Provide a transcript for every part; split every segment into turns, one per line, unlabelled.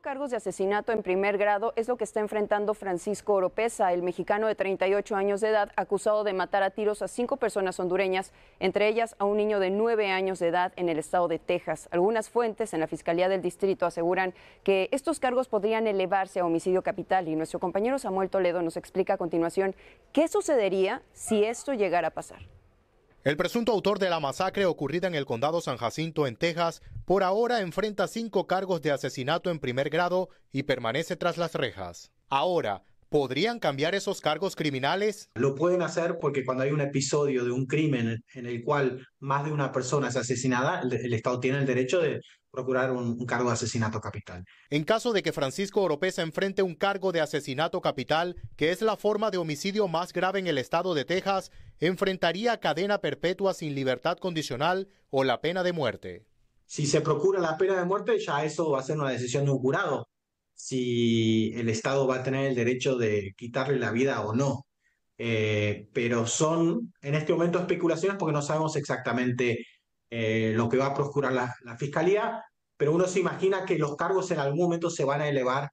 cargos de asesinato en primer grado es lo que está enfrentando Francisco Oropesa, el mexicano de 38 años de edad, acusado de matar a tiros a cinco personas hondureñas, entre ellas a un niño de nueve años de edad en el estado de Texas. Algunas fuentes en la Fiscalía del Distrito aseguran que estos cargos podrían elevarse a homicidio capital y nuestro compañero Samuel Toledo nos explica a continuación qué sucedería si esto llegara a pasar.
El presunto autor de la masacre ocurrida en el condado San Jacinto, en Texas, por ahora enfrenta cinco cargos de asesinato en primer grado y permanece tras las rejas. Ahora, ¿podrían cambiar esos cargos criminales?
Lo pueden hacer porque cuando hay un episodio de un crimen en el cual más de una
persona es asesinada, el Estado tiene el derecho de, procurar un, cargo de asesinato capital. En caso de que Francisco Oropesa enfrente un cargo de asesinato capital, que es la forma de homicidio más grave en el estado de Texas, enfrentaría cadena perpetua sin libertad condicional o la pena de muerte.
Si se procura la pena de muerte, ya eso va a ser una decisión de un jurado, si el Estado va a tener el derecho de quitarle la vida o no. Eh, pero son en este momento especulaciones porque no sabemos exactamente eh, lo que va a procurar la, la, fiscalía, pero uno se imagina que los cargos en algún momento se van a elevar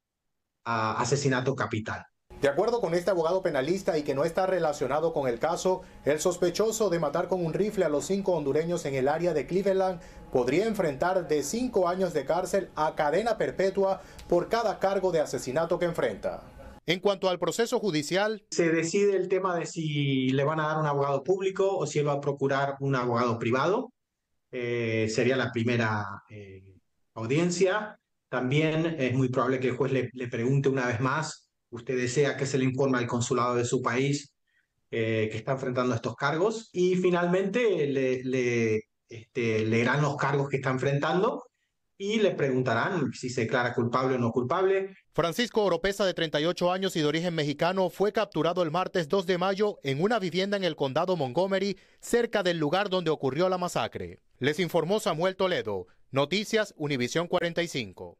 a asesinato capital.
De acuerdo con este abogado penalista y que no está relacionado con el caso, el sospechoso de matar con un rifle a los cinco hondureños en el área de Cleveland podría enfrentar de cinco años de cárcel a cadena perpetua por cada cargo de asesinato que enfrenta. En cuanto al proceso judicial, se
decide el tema de si le van a dar un abogado público o si él va a procurar un abogado privado. Eh, sería la primera eh, audiencia. También es muy probable que el juez le, pregunte una vez más, usted desea que se le informe al consulado de su país eh, que está enfrentando estos cargos y finalmente le,
este, leerán los cargos que está enfrentando y le preguntarán si se declara culpable o no culpable. Francisco Oropesa, de 38 años y de origen mexicano, fue capturado el martes 2 de mayo en una vivienda en el condado Montgomery, cerca del lugar donde ocurrió la masacre. Les informó Samuel Toledo, Noticias Univisión 45.